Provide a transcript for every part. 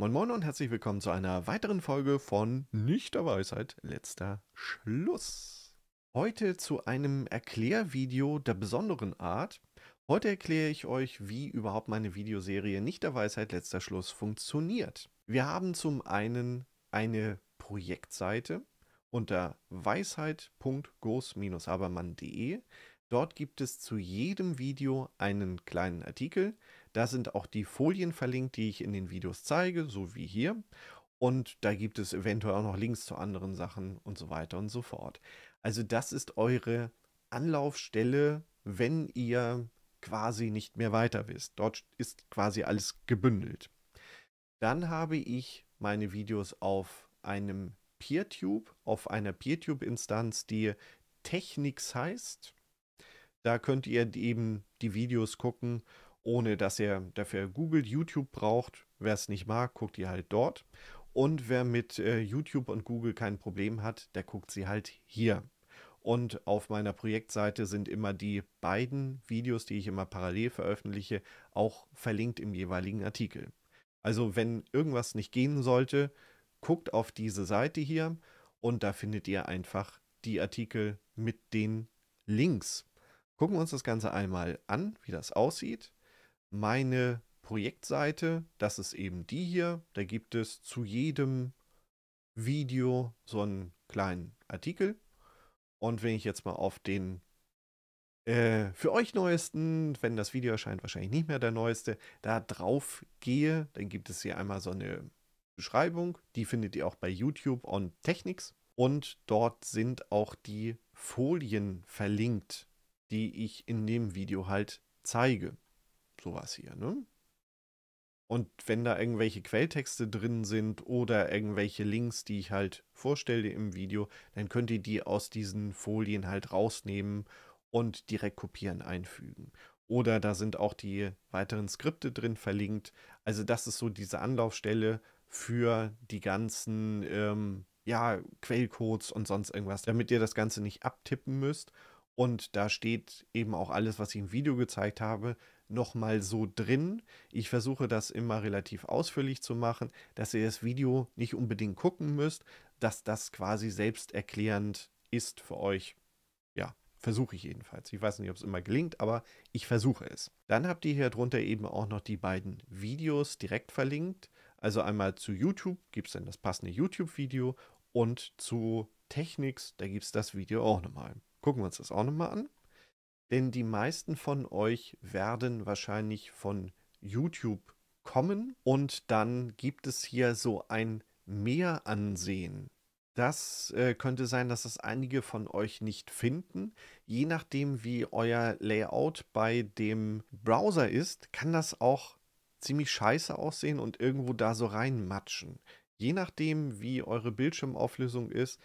Moin Moin und herzlich willkommen zu einer weiteren Folge von Nicht der Weisheit, letzter Schluss. Heute zu einem Erklärvideo der besonderen Art. Heute erkläre ich euch, wie überhaupt meine Videoserie Nicht der Weisheit, letzter Schluss funktioniert. Wir haben zum einen eine Projektseite unter weisheit.groß-abermann.de. Dort gibt es zu jedem Video einen kleinen Artikel. Da sind auch die Folien verlinkt, die ich in den Videos zeige, so wie hier. Und da gibt es eventuell auch noch Links zu anderen Sachen und so weiter und so fort. Also das ist eure Anlaufstelle, wenn ihr quasi nicht mehr weiter wisst. Dort ist quasi alles gebündelt. Dann habe ich meine Videos auf einem PeerTube, auf einer PeerTube-Instanz, die Technics heißt. Da könnt ihr eben die Videos gucken, ohne dass ihr dafür Google, YouTube braucht. Wer es nicht mag, guckt ihr halt dort. Und wer mit äh, YouTube und Google kein Problem hat, der guckt sie halt hier. Und auf meiner Projektseite sind immer die beiden Videos, die ich immer parallel veröffentliche, auch verlinkt im jeweiligen Artikel. Also wenn irgendwas nicht gehen sollte, guckt auf diese Seite hier und da findet ihr einfach die Artikel mit den Links, Gucken wir uns das Ganze einmal an, wie das aussieht. Meine Projektseite, das ist eben die hier. Da gibt es zu jedem Video so einen kleinen Artikel. Und wenn ich jetzt mal auf den äh, für euch neuesten, wenn das Video erscheint, wahrscheinlich nicht mehr der neueste, da drauf gehe, dann gibt es hier einmal so eine Beschreibung. Die findet ihr auch bei YouTube on Technics. Und dort sind auch die Folien verlinkt die ich in dem Video halt zeige. Sowas hier, ne? Und wenn da irgendwelche Quelltexte drin sind oder irgendwelche Links, die ich halt vorstelle im Video, dann könnt ihr die aus diesen Folien halt rausnehmen und direkt kopieren einfügen. Oder da sind auch die weiteren Skripte drin verlinkt. Also das ist so diese Anlaufstelle für die ganzen ähm, ja, Quellcodes und sonst irgendwas, damit ihr das Ganze nicht abtippen müsst und da steht eben auch alles, was ich im Video gezeigt habe, nochmal so drin. Ich versuche das immer relativ ausführlich zu machen, dass ihr das Video nicht unbedingt gucken müsst, dass das quasi selbsterklärend ist für euch. Ja, versuche ich jedenfalls. Ich weiß nicht, ob es immer gelingt, aber ich versuche es. Dann habt ihr hier drunter eben auch noch die beiden Videos direkt verlinkt. Also einmal zu YouTube gibt es dann das passende YouTube-Video und zu Technics, da gibt es das Video auch nochmal gucken wir uns das auch nochmal an. Denn die meisten von euch werden wahrscheinlich von YouTube kommen und dann gibt es hier so ein Mehransehen. Das äh, könnte sein, dass das einige von euch nicht finden. Je nachdem, wie euer Layout bei dem Browser ist, kann das auch ziemlich scheiße aussehen und irgendwo da so reinmatschen. Je nachdem, wie eure Bildschirmauflösung ist,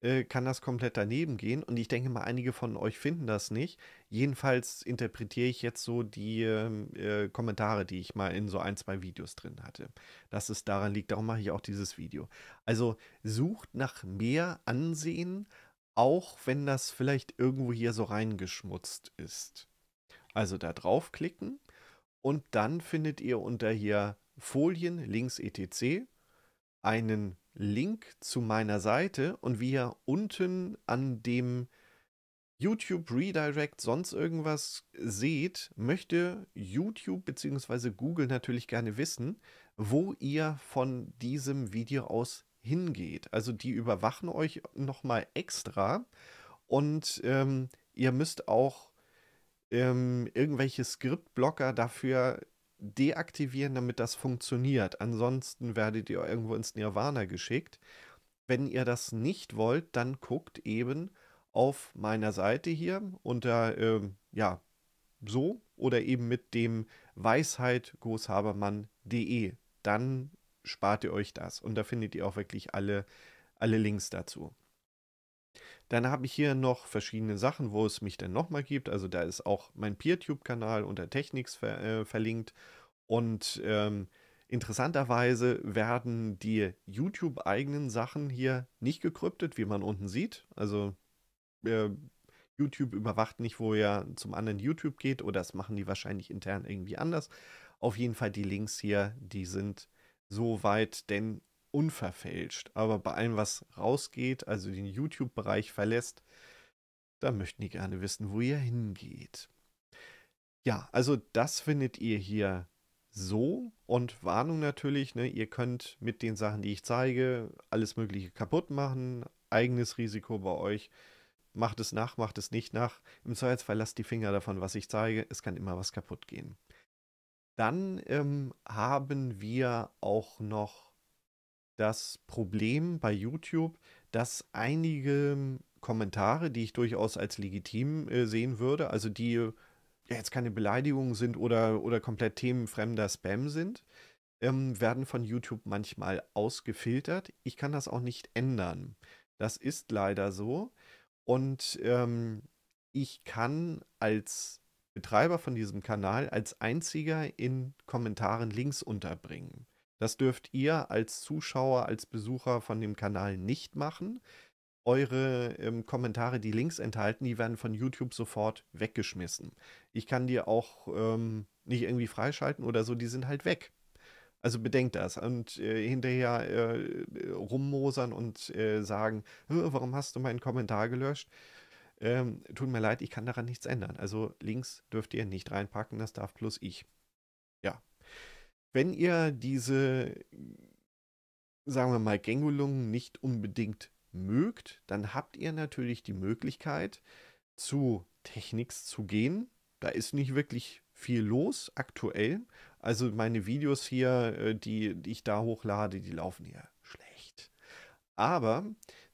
äh, kann das komplett daneben gehen. Und ich denke mal, einige von euch finden das nicht. Jedenfalls interpretiere ich jetzt so die ähm, äh, Kommentare, die ich mal in so ein, zwei Videos drin hatte. Dass es daran liegt, darum mache ich auch dieses Video. Also sucht nach mehr Ansehen, auch wenn das vielleicht irgendwo hier so reingeschmutzt ist. Also da draufklicken und dann findet ihr unter hier Folien links etc einen Link zu meiner Seite und wie ihr unten an dem YouTube Redirect sonst irgendwas seht, möchte YouTube bzw. Google natürlich gerne wissen, wo ihr von diesem Video aus hingeht. Also die überwachen euch nochmal extra und ähm, ihr müsst auch ähm, irgendwelche Skriptblocker dafür deaktivieren, damit das funktioniert. Ansonsten werdet ihr irgendwo ins Nirvana geschickt. Wenn ihr das nicht wollt, dann guckt eben auf meiner Seite hier unter, äh, ja, so oder eben mit dem weisheitgroßhabermann.de. Dann spart ihr euch das und da findet ihr auch wirklich alle, alle Links dazu. Dann habe ich hier noch verschiedene Sachen, wo es mich denn nochmal gibt. Also da ist auch mein PeerTube-Kanal unter Techniks ver äh, verlinkt. Und ähm, interessanterweise werden die YouTube-eigenen Sachen hier nicht gekryptet, wie man unten sieht. Also äh, YouTube überwacht nicht, wo er zum anderen YouTube geht oder das machen die wahrscheinlich intern irgendwie anders. Auf jeden Fall die Links hier, die sind soweit denn unverfälscht. Aber bei allem, was rausgeht, also den YouTube-Bereich verlässt, da möchten die gerne wissen, wo ihr hingeht. Ja, also das findet ihr hier so. Und Warnung natürlich, ne, ihr könnt mit den Sachen, die ich zeige, alles Mögliche kaputt machen. Eigenes Risiko bei euch. Macht es nach, macht es nicht nach. Im Zweifelsfall lasst die Finger davon, was ich zeige. Es kann immer was kaputt gehen. Dann ähm, haben wir auch noch das Problem bei YouTube, dass einige hm, Kommentare, die ich durchaus als legitim äh, sehen würde, also die äh, ja, jetzt keine Beleidigungen sind oder, oder komplett themenfremder Spam sind, ähm, werden von YouTube manchmal ausgefiltert. Ich kann das auch nicht ändern. Das ist leider so. Und ähm, ich kann als Betreiber von diesem Kanal als einziger in Kommentaren Links unterbringen. Das dürft ihr als Zuschauer, als Besucher von dem Kanal nicht machen. Eure ähm, Kommentare, die Links enthalten, die werden von YouTube sofort weggeschmissen. Ich kann die auch ähm, nicht irgendwie freischalten oder so, die sind halt weg. Also bedenkt das und äh, hinterher äh, rummosern und äh, sagen, warum hast du meinen Kommentar gelöscht? Ähm, tut mir leid, ich kann daran nichts ändern. Also Links dürft ihr nicht reinpacken, das darf bloß ich. Ja, wenn ihr diese, sagen wir mal, Gängulungen nicht unbedingt mögt, dann habt ihr natürlich die Möglichkeit, zu Technics zu gehen. Da ist nicht wirklich viel los aktuell. Also meine Videos hier, äh, die, die ich da hochlade, die laufen hier schlecht. Aber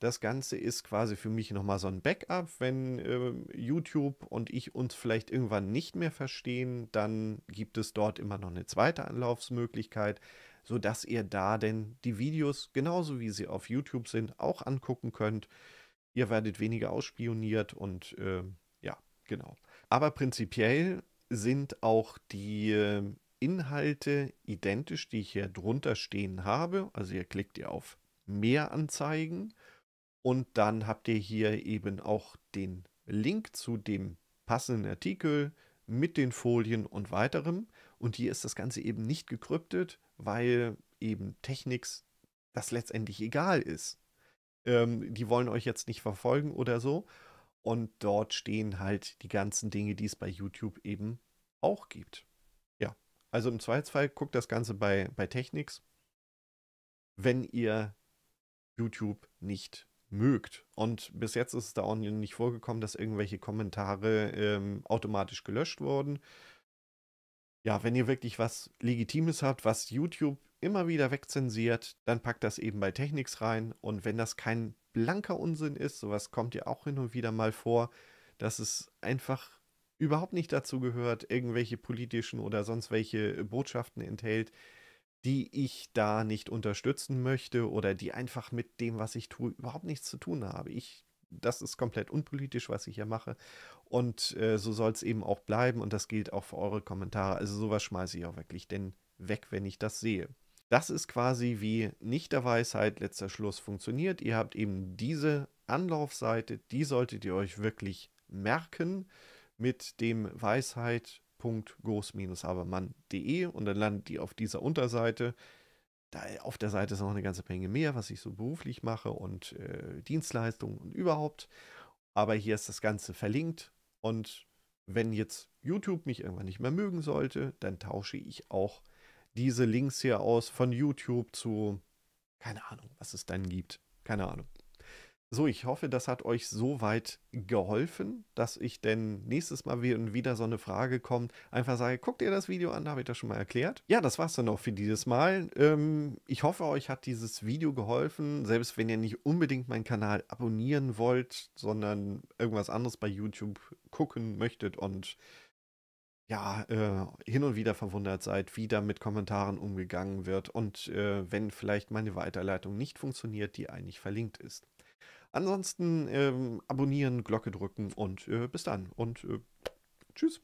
das Ganze ist quasi für mich nochmal so ein Backup. Wenn äh, YouTube und ich uns vielleicht irgendwann nicht mehr verstehen, dann gibt es dort immer noch eine zweite Anlaufsmöglichkeit, sodass ihr da denn die Videos genauso wie sie auf YouTube sind auch angucken könnt. Ihr werdet weniger ausspioniert und äh, ja, genau. Aber prinzipiell sind auch die ähm, Inhalte identisch, die ich hier drunter stehen habe. Also hier klickt ihr auf Mehr anzeigen und dann habt ihr hier eben auch den Link zu dem passenden Artikel mit den Folien und weiterem. Und hier ist das Ganze eben nicht gekryptet, weil eben Technics das letztendlich egal ist. Ähm, die wollen euch jetzt nicht verfolgen oder so. Und dort stehen halt die ganzen Dinge, die es bei YouTube eben auch gibt. Ja, also im Zweifelsfall guckt das Ganze bei, bei Technics, wenn ihr YouTube nicht mögt. Und bis jetzt ist es da auch nicht vorgekommen, dass irgendwelche Kommentare ähm, automatisch gelöscht wurden. Ja, wenn ihr wirklich was Legitimes habt, was YouTube immer wieder wegzensiert, dann packt das eben bei Technics rein. Und wenn das kein blanker Unsinn ist, sowas kommt ja auch hin und wieder mal vor, dass es einfach überhaupt nicht dazu gehört, irgendwelche politischen oder sonst welche Botschaften enthält, die ich da nicht unterstützen möchte oder die einfach mit dem, was ich tue, überhaupt nichts zu tun habe. Ich, das ist komplett unpolitisch, was ich hier mache. Und äh, so soll es eben auch bleiben. Und das gilt auch für eure Kommentare. Also sowas schmeiße ich auch wirklich denn weg, wenn ich das sehe. Das ist quasi wie nicht der Weisheit letzter Schluss funktioniert. Ihr habt eben diese Anlaufseite, die solltet ihr euch wirklich merken mit dem Weisheit www.groß-abermann.de und dann landet die auf dieser Unterseite. Da auf der Seite ist noch eine ganze Menge mehr, was ich so beruflich mache und äh, Dienstleistungen und überhaupt. Aber hier ist das Ganze verlinkt und wenn jetzt YouTube mich irgendwann nicht mehr mögen sollte, dann tausche ich auch diese Links hier aus von YouTube zu, keine Ahnung, was es dann gibt. Keine Ahnung. So, ich hoffe, das hat euch soweit geholfen, dass ich denn nächstes Mal, wenn wieder so eine Frage kommt, einfach sage, guckt ihr das Video an, da habe ich das schon mal erklärt. Ja, das war's dann auch für dieses Mal. Ähm, ich hoffe, euch hat dieses Video geholfen, selbst wenn ihr nicht unbedingt meinen Kanal abonnieren wollt, sondern irgendwas anderes bei YouTube gucken möchtet und ja, äh, hin und wieder verwundert seid, wie da mit Kommentaren umgegangen wird und äh, wenn vielleicht meine Weiterleitung nicht funktioniert, die eigentlich verlinkt ist. Ansonsten ähm, abonnieren, Glocke drücken und äh, bis dann und äh, tschüss.